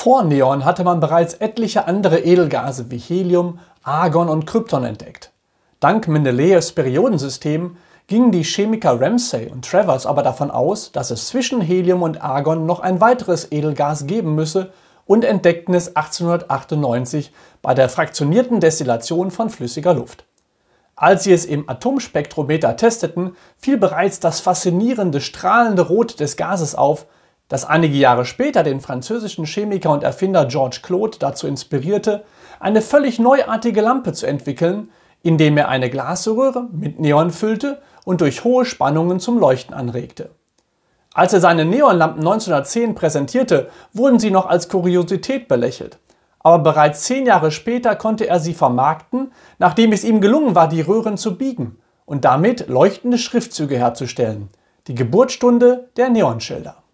Vor Neon hatte man bereits etliche andere Edelgase wie Helium, Argon und Krypton entdeckt. Dank Mendeleevs Periodensystem gingen die Chemiker Ramsay und Travers aber davon aus, dass es zwischen Helium und Argon noch ein weiteres Edelgas geben müsse und entdeckten es 1898 bei der fraktionierten Destillation von flüssiger Luft. Als sie es im Atomspektrometer testeten, fiel bereits das faszinierende strahlende Rot des Gases auf, das einige Jahre später den französischen Chemiker und Erfinder Georges Claude dazu inspirierte, eine völlig neuartige Lampe zu entwickeln, indem er eine Glasröhre mit Neon füllte und durch hohe Spannungen zum Leuchten anregte. Als er seine Neonlampen 1910 präsentierte, wurden sie noch als Kuriosität belächelt. Aber bereits zehn Jahre später konnte er sie vermarkten, nachdem es ihm gelungen war, die Röhren zu biegen und damit leuchtende Schriftzüge herzustellen. Die Geburtsstunde der Neonschilder.